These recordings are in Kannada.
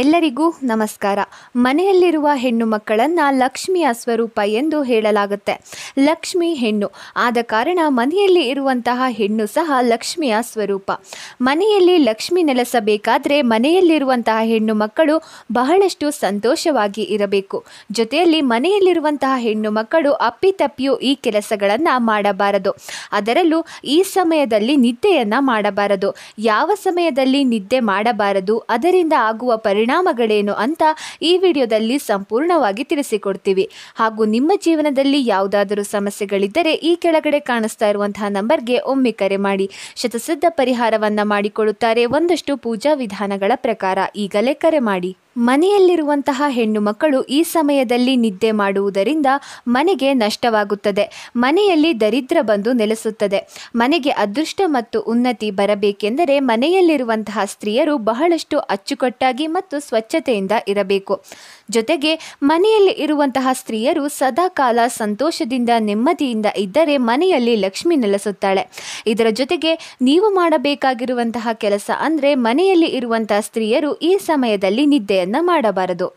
ಎಲ್ಲರಿಗೂ ನಮಸ್ಕಾರ ಮನೆಯಲ್ಲಿರುವ ಹೆಣ್ಣು ಮಕ್ಕಳನ್ನು ಲಕ್ಷ್ಮಿಯ ಸ್ವರೂಪ ಎಂದು ಹೇಳಲಾಗುತ್ತೆ ಲಕ್ಷ್ಮಿ ಹೆಣ್ಣು ಆದ ಕಾರಣ ಮನೆಯಲ್ಲಿ ಇರುವಂತಹ ಹೆಣ್ಣು ಸಹ ಲಕ್ಷ್ಮಿಯ ಸ್ವರೂಪ ಮನೆಯಲ್ಲಿ ಲಕ್ಷ್ಮಿ ನೆಲೆಸಬೇಕಾದರೆ ಮನೆಯಲ್ಲಿರುವಂತಹ ಹೆಣ್ಣು ಮಕ್ಕಳು ಬಹಳಷ್ಟು ಸಂತೋಷವಾಗಿ ಇರಬೇಕು ಜೊತೆಯಲ್ಲಿ ಮನೆಯಲ್ಲಿರುವಂತಹ ಹೆಣ್ಣು ಮಕ್ಕಳು ಅಪ್ಪಿತಪ್ಪಿಯೂ ಈ ಕೆಲಸಗಳನ್ನು ಮಾಡಬಾರದು ಅದರಲ್ಲೂ ಈ ಸಮಯದಲ್ಲಿ ನಿದ್ದೆಯನ್ನು ಮಾಡಬಾರದು ಯಾವ ಸಮಯದಲ್ಲಿ ನಿದ್ದೆ ಮಾಡಬಾರದು ಅದರಿಂದ ಆಗುವ ಪರಿ ಪರಿಣಾಮಗಳೇನು ಅಂತ ಈ ವಿಡಿಯೋದಲ್ಲಿ ಸಂಪೂರ್ಣವಾಗಿ ತಿಳಿಸಿಕೊಡ್ತೀವಿ ಹಾಗೂ ನಿಮ್ಮ ಜೀವನದಲ್ಲಿ ಯಾವುದಾದರೂ ಸಮಸ್ಯೆಗಳಿದ್ದರೆ ಈ ಕೆಳಗಡೆ ಕಾಣಿಸ್ತಾ ಇರುವಂತಹ ನಂಬರ್ಗೆ ಒಮ್ಮೆ ಕರೆ ಮಾಡಿ ಶತಸಿದ್ಧ ಪರಿಹಾರವನ್ನು ಮಾಡಿಕೊಡುತ್ತಾರೆ ಒಂದಷ್ಟು ಪೂಜಾ ವಿಧಾನಗಳ ಪ್ರಕಾರ ಈಗಲೇ ಕರೆ ಮಾಡಿ ಮನೆಯಲ್ಲಿರುವಂತಹ ಹೆಣ್ಣು ಮಕ್ಕಳು ಈ ಸಮಯದಲ್ಲಿ ನಿದ್ದೆ ಮಾಡುವುದರಿಂದ ಮನೆಗೆ ನಷ್ಟವಾಗುತ್ತದೆ ಮನೆಯಲ್ಲಿ ದರಿದ್ರ ಬಂದು ನೆಲೆಸುತ್ತದೆ ಮನೆಗೆ ಅದೃಷ್ಟ ಮತ್ತು ಉನ್ನತಿ ಬರಬೇಕೆಂದರೆ ಮನೆಯಲ್ಲಿರುವಂತಹ ಸ್ತ್ರೀಯರು ಬಹಳಷ್ಟು ಅಚ್ಚುಕಟ್ಟಾಗಿ ಮತ್ತು ಸ್ವಚ್ಛತೆಯಿಂದ ಇರಬೇಕು ಜೊತೆಗೆ ಮನೆಯಲ್ಲಿ ಇರುವಂತಹ ಸ್ತ್ರೀಯರು ಸದಾಕಾಲ ಸಂತೋಷದಿಂದ ನೆಮ್ಮದಿಯಿಂದ ಇದ್ದರೆ ಮನೆಯಲ್ಲಿ ಲಕ್ಷ್ಮಿ ನೆಲೆಸುತ್ತಾಳೆ ಇದರ ಜೊತೆಗೆ ನೀವು ಮಾಡಬೇಕಾಗಿರುವಂತಹ ಕೆಲಸ ಅಂದರೆ ಮನೆಯಲ್ಲಿ ಇರುವಂತಹ ಸ್ತ್ರೀಯರು ಈ ಸಮಯದಲ್ಲಿ ನಿದ್ದೆ ಮಾಡಬಾರದು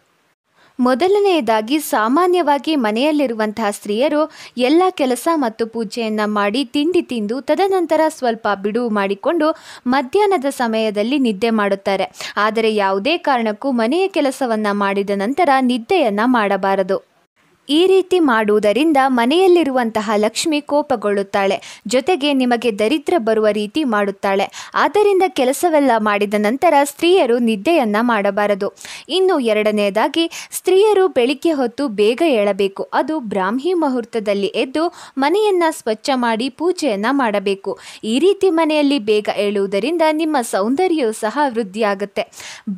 ಮೊದಲನೆಯದಾಗಿ ಸಾಮಾನ್ಯವಾಗಿ ಮನೆಯಲ್ಲಿರುವಂತಹ ಸ್ತ್ರೀಯರು ಎಲ್ಲ ಕೆಲಸ ಮತ್ತು ಪೂಜೆಯನ್ನು ಮಾಡಿ ತಿಂಡಿ ತಿಂದು ತದನಂತರ ಸ್ವಲ್ಪ ಬಿಡುವು ಮಾಡಿಕೊಂಡು ಮಧ್ಯಾಹ್ನದ ಸಮಯದಲ್ಲಿ ನಿದ್ದೆ ಮಾಡುತ್ತಾರೆ ಆದರೆ ಯಾವುದೇ ಕಾರಣಕ್ಕೂ ಮನೆಯ ಕೆಲಸವನ್ನು ಮಾಡಿದ ನಂತರ ನಿದ್ದೆಯನ್ನು ಮಾಡಬಾರದು ಈ ರೀತಿ ಮಾಡುವುದರಿಂದ ಮನೆಯಲ್ಲಿರುವಂತಹ ಲಕ್ಷ್ಮಿ ಕೋಪಗೊಳ್ಳುತ್ತಾಳೆ ಜೊತೆಗೆ ನಿಮಗೆ ದರಿದ್ರ ಬರುವ ರೀತಿ ಮಾಡುತ್ತಾಳೆ ಆದ್ದರಿಂದ ಕೆಲಸವೆಲ್ಲ ಮಾಡಿದ ನಂತರ ಸ್ತ್ರೀಯರು ನಿದ್ದೆಯನ್ನ ಮಾಡಬಾರದು ಇನ್ನು ಎರಡನೆಯದಾಗಿ ಸ್ತ್ರೀಯರು ಬೆಳಿಗ್ಗೆ ಹೊತ್ತು ಬೇಗ ಏಳಬೇಕು ಅದು ಬ್ರಾಹ್ಮಿ ಮುಹೂರ್ತದಲ್ಲಿ ಎದ್ದು ಮನೆಯನ್ನು ಸ್ವಚ್ಛ ಮಾಡಿ ಪೂಜೆಯನ್ನು ಮಾಡಬೇಕು ಈ ರೀತಿ ಮನೆಯಲ್ಲಿ ಬೇಗ ಏಳುವುದರಿಂದ ನಿಮ್ಮ ಸೌಂದರ್ಯವು ಸಹ ವೃದ್ಧಿಯಾಗುತ್ತೆ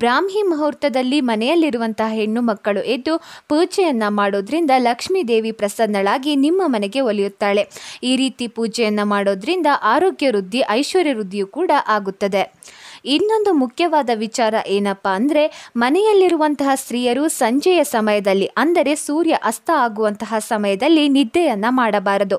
ಬ್ರಾಹ್ಮಿ ಮುಹೂರ್ತದಲ್ಲಿ ಮನೆಯಲ್ಲಿರುವಂತಹ ಹೆಣ್ಣು ಮಕ್ಕಳು ಎದ್ದು ಪೂಜೆಯನ್ನು ಮಾಡೋದ್ರಿಂದ ಲಕ್ಷ್ಮೀ ದೇವಿ ಪ್ರಸನ್ನಳಾಗಿ ನಿಮ್ಮ ಮನೆಗೆ ಒಲಿಯುತ್ತಾಳೆ ಈ ರೀತಿ ಪೂಜೆಯನ್ನು ಮಾಡೋದ್ರಿಂದ ಆರೋಗ್ಯ ವೃದ್ಧಿ ಐಶ್ವರ್ಯ ವೃದ್ಧಿಯೂ ಕೂಡ ಆಗುತ್ತದೆ ಇನ್ನೊಂದು ಮುಖ್ಯವಾದ ವಿಚಾರ ಏನಪ್ಪ ಅಂದರೆ ಮನೆಯಲ್ಲಿರುವಂತಹ ಸ್ತ್ರೀಯರು ಸಂಜೆಯ ಸಮಯದಲ್ಲಿ ಅಂದರೆ ಸೂರ್ಯ ಅಸ್ತ ಆಗುವಂತಹ ಸಮಯದಲ್ಲಿ ನಿದ್ದೆಯನ್ನು ಮಾಡಬಾರದು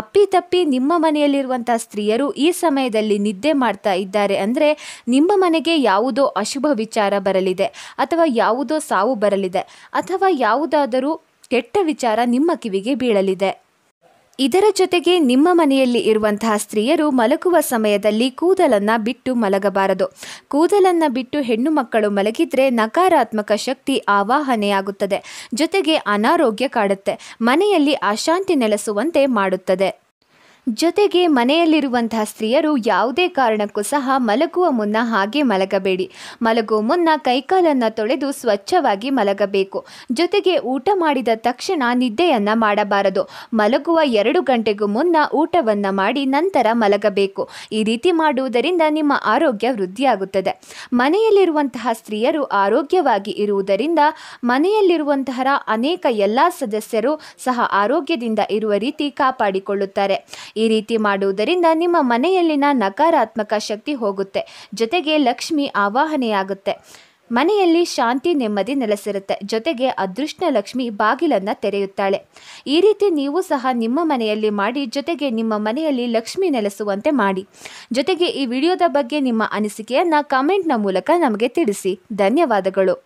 ಅಪ್ಪಿತಪ್ಪಿ ನಿಮ್ಮ ಮನೆಯಲ್ಲಿರುವಂತಹ ಸ್ತ್ರೀಯರು ಈ ಸಮಯದಲ್ಲಿ ನಿದ್ದೆ ಮಾಡ್ತಾ ಇದ್ದಾರೆ ಅಂದರೆ ನಿಮ್ಮ ಮನೆಗೆ ಯಾವುದೋ ಅಶುಭ ವಿಚಾರ ಬರಲಿದೆ ಅಥವಾ ಯಾವುದೋ ಸಾವು ಬರಲಿದೆ ಅಥವಾ ಯಾವುದಾದರೂ ಕೆಟ್ಟ ವಿಚಾರ ನಿಮ್ಮ ಕಿವಿಗೆ ಬೀಳಲಿದೆ ಇದರ ಜೊತೆಗೆ ನಿಮ್ಮ ಮನೆಯಲ್ಲಿ ಇರುವಂತಹ ಸ್ತ್ರೀಯರು ಮಲಗುವ ಸಮಯದಲ್ಲಿ ಕೂದಲನ್ನು ಬಿಟ್ಟು ಮಲಗಬಾರದು ಕೂದಲನ್ನು ಬಿಟ್ಟು ಹೆಣ್ಣು ಮಕ್ಕಳು ಮಲಗಿದ್ರೆ ನಕಾರಾತ್ಮಕ ಶಕ್ತಿ ಆವಾಹನೆಯಾಗುತ್ತದೆ ಜೊತೆಗೆ ಅನಾರೋಗ್ಯ ಕಾಡುತ್ತೆ ಮನೆಯಲ್ಲಿ ಅಶಾಂತಿ ನೆಲೆಸುವಂತೆ ಮಾಡುತ್ತದೆ ಜೊತೆಗೆ ಮನೆಯಲ್ಲಿರುವಂತಹ ಸ್ತ್ರೀಯರು ಯಾವುದೇ ಕಾರಣಕ್ಕೂ ಸಹ ಮಲಗುವ ಮುನ್ನ ಹಾಗೆ ಮಲಗಬೇಡಿ ಮಲಗುವ ಮುನ್ನ ಕೈಕಾಲನ್ನು ತೊಳೆದು ಸ್ವಚ್ಛವಾಗಿ ಮಲಗಬೇಕು ಜೊತೆಗೆ ಊಟ ಮಾಡಿದ ತಕ್ಷಣ ನಿದ್ದೆಯನ್ನು ಮಾಡಬಾರದು ಮಲಗುವ ಎರಡು ಗಂಟೆಗೂ ಮುನ್ನ ಊಟವನ್ನು ಮಾಡಿ ನಂತರ ಮಲಗಬೇಕು ಈ ರೀತಿ ಮಾಡುವುದರಿಂದ ನಿಮ್ಮ ಆರೋಗ್ಯ ವೃದ್ಧಿಯಾಗುತ್ತದೆ ಮನೆಯಲ್ಲಿರುವಂತಹ ಸ್ತ್ರೀಯರು ಆರೋಗ್ಯವಾಗಿ ಇರುವುದರಿಂದ ಮನೆಯಲ್ಲಿರುವಂತಹ ಅನೇಕ ಎಲ್ಲ ಸದಸ್ಯರು ಸಹ ಆರೋಗ್ಯದಿಂದ ಇರುವ ರೀತಿ ಕಾಪಾಡಿಕೊಳ್ಳುತ್ತಾರೆ ಈ ರೀತಿ ಮಾಡುವುದರಿಂದ ನಿಮ್ಮ ಮನೆಯಲ್ಲಿನ ನಕಾರಾತ್ಮಕ ಶಕ್ತಿ ಹೋಗುತ್ತೆ ಜೊತೆಗೆ ಲಕ್ಷ್ಮಿ ಆವಾಹನೆಯಾಗುತ್ತೆ ಮನೆಯಲ್ಲಿ ಶಾಂತಿ ನೆಮ್ಮದಿ ನೆಲೆಸಿರುತ್ತೆ ಜೊತೆಗೆ ಅದೃಷ್ಟ ಲಕ್ಷ್ಮಿ ಬಾಗಿಲನ್ನು ತೆರೆಯುತ್ತಾಳೆ ಈ ರೀತಿ ನೀವು ಸಹ ನಿಮ್ಮ ಮನೆಯಲ್ಲಿ ಮಾಡಿ ಜೊತೆಗೆ ನಿಮ್ಮ ಮನೆಯಲ್ಲಿ ಲಕ್ಷ್ಮಿ ನೆಲೆಸುವಂತೆ ಮಾಡಿ ಜೊತೆಗೆ ಈ ವಿಡಿಯೋದ ಬಗ್ಗೆ ನಿಮ್ಮ ಅನಿಸಿಕೆಯನ್ನು ಕಮೆಂಟ್ನ ಮೂಲಕ ನಮಗೆ ತಿಳಿಸಿ ಧನ್ಯವಾದಗಳು